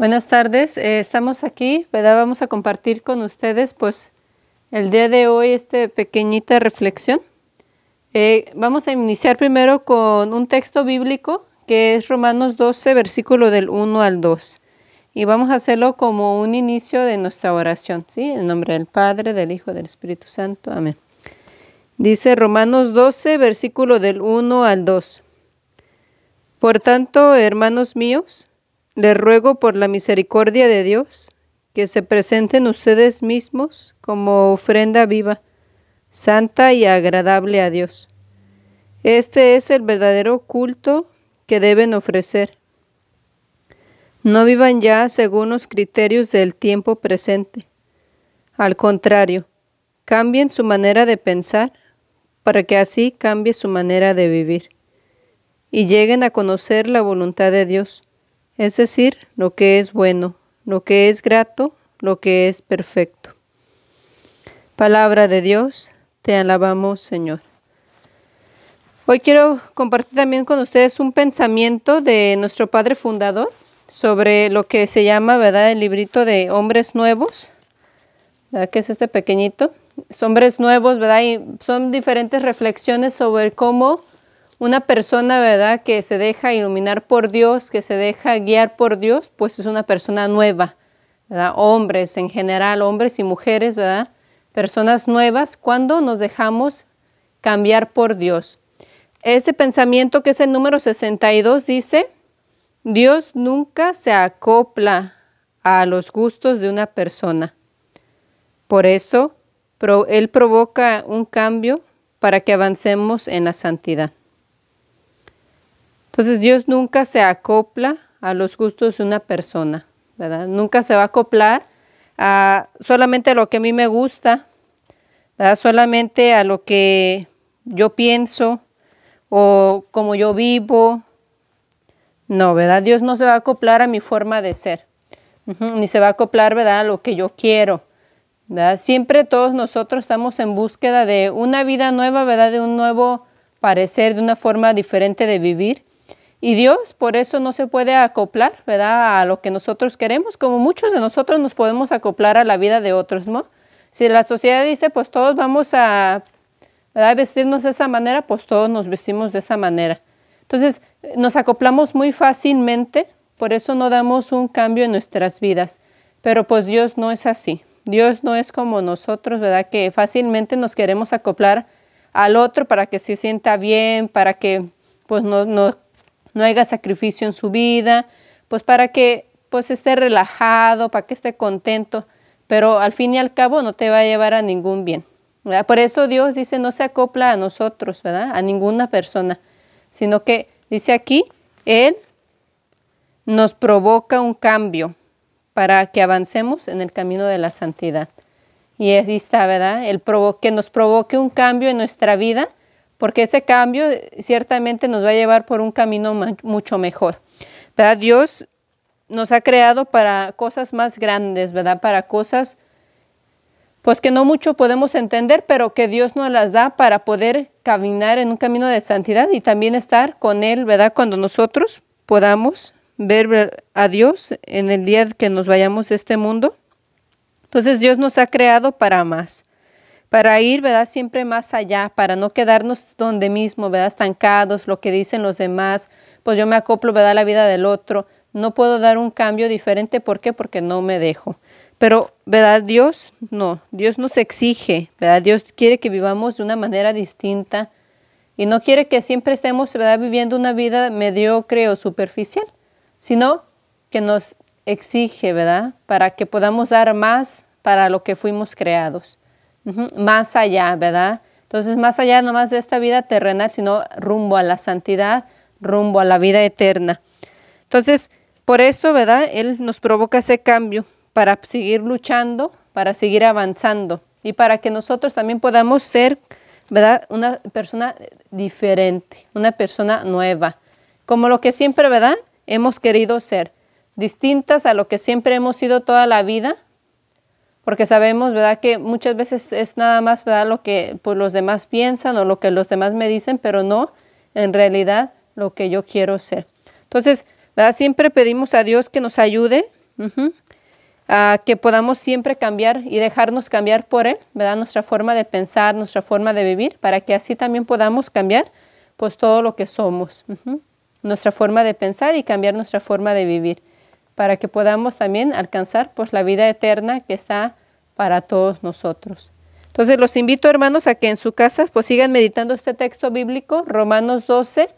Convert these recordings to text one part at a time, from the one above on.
Buenas tardes, eh, estamos aquí, ¿verdad? Vamos a compartir con ustedes, pues, el día de hoy esta pequeñita reflexión. Eh, vamos a iniciar primero con un texto bíblico que es Romanos 12, versículo del 1 al 2. Y vamos a hacerlo como un inicio de nuestra oración, ¿sí? En nombre del Padre, del Hijo, del Espíritu Santo. Amén. Dice Romanos 12, versículo del 1 al 2. Por tanto, hermanos míos, les ruego por la misericordia de Dios que se presenten ustedes mismos como ofrenda viva, santa y agradable a Dios. Este es el verdadero culto que deben ofrecer. No vivan ya según los criterios del tiempo presente. Al contrario, cambien su manera de pensar para que así cambie su manera de vivir y lleguen a conocer la voluntad de Dios es decir, lo que es bueno, lo que es grato, lo que es perfecto. Palabra de Dios, te alabamos Señor. Hoy quiero compartir también con ustedes un pensamiento de nuestro Padre Fundador sobre lo que se llama, ¿verdad?, el librito de Hombres Nuevos, ¿verdad? que es este pequeñito. hombres Nuevos, ¿verdad? Y son diferentes reflexiones sobre cómo una persona, ¿verdad?, que se deja iluminar por Dios, que se deja guiar por Dios, pues es una persona nueva, ¿verdad? Hombres en general, hombres y mujeres, ¿verdad? Personas nuevas cuando nos dejamos cambiar por Dios. Este pensamiento que es el número 62 dice, Dios nunca se acopla a los gustos de una persona. Por eso, Él provoca un cambio para que avancemos en la santidad. Entonces Dios nunca se acopla a los gustos de una persona, ¿verdad? Nunca se va a acoplar a solamente a lo que a mí me gusta, ¿verdad? Solamente a lo que yo pienso o como yo vivo. No, ¿verdad? Dios no se va a acoplar a mi forma de ser, ni se va a acoplar, ¿verdad? A lo que yo quiero. ¿verdad? Siempre todos nosotros estamos en búsqueda de una vida nueva, ¿verdad? De un nuevo parecer, de una forma diferente de vivir. Y Dios por eso no se puede acoplar, ¿verdad? A lo que nosotros queremos, como muchos de nosotros nos podemos acoplar a la vida de otros, ¿no? Si la sociedad dice, pues todos vamos a vestirnos de esta manera, pues todos nos vestimos de esa manera. Entonces, nos acoplamos muy fácilmente, por eso no damos un cambio en nuestras vidas. Pero pues Dios no es así. Dios no es como nosotros, ¿verdad? Que fácilmente nos queremos acoplar al otro para que se sienta bien, para que pues no, no no haga sacrificio en su vida, pues para que pues esté relajado, para que esté contento, pero al fin y al cabo no te va a llevar a ningún bien. Por eso Dios dice, no se acopla a nosotros, ¿verdad? A ninguna persona, sino que dice aquí, Él nos provoca un cambio para que avancemos en el camino de la santidad. Y así está, ¿verdad? El que nos provoque un cambio en nuestra vida porque ese cambio ciertamente nos va a llevar por un camino mucho mejor. ¿verdad? Dios nos ha creado para cosas más grandes, ¿verdad? Para cosas pues que no mucho podemos entender, pero que Dios nos las da para poder caminar en un camino de santidad y también estar con Él, ¿verdad? Cuando nosotros podamos ver a Dios en el día que nos vayamos de este mundo. Entonces Dios nos ha creado para más para ir, ¿verdad? Siempre más allá, para no quedarnos donde mismo, ¿verdad? Estancados, lo que dicen los demás, pues yo me acoplo, ¿verdad? La vida del otro. No puedo dar un cambio diferente, ¿por qué? Porque no me dejo. Pero, ¿verdad? Dios no, Dios nos exige, ¿verdad? Dios quiere que vivamos de una manera distinta y no quiere que siempre estemos, ¿verdad? Viviendo una vida mediocre o superficial, sino que nos exige, ¿verdad? Para que podamos dar más para lo que fuimos creados. Más allá, ¿verdad? Entonces, más allá no más de esta vida terrenal, sino rumbo a la santidad, rumbo a la vida eterna. Entonces, por eso, ¿verdad? Él nos provoca ese cambio para seguir luchando, para seguir avanzando y para que nosotros también podamos ser, ¿verdad? Una persona diferente, una persona nueva, como lo que siempre, ¿verdad? Hemos querido ser, distintas a lo que siempre hemos sido toda la vida, porque sabemos, ¿verdad?, que muchas veces es nada más, ¿verdad?, lo que pues, los demás piensan o lo que los demás me dicen, pero no en realidad lo que yo quiero ser. Entonces, Siempre pedimos a Dios que nos ayude, a que podamos siempre cambiar y dejarnos cambiar por Él, ¿verdad? Nuestra forma de pensar, nuestra forma de vivir, para que así también podamos cambiar, pues, todo lo que somos, nuestra forma de pensar y cambiar nuestra forma de vivir para que podamos también alcanzar pues la vida eterna que está para todos nosotros. Entonces los invito hermanos a que en su casa pues sigan meditando este texto bíblico, Romanos 12,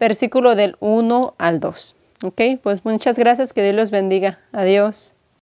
versículo del 1 al 2. Ok, pues muchas gracias, que Dios los bendiga. Adiós.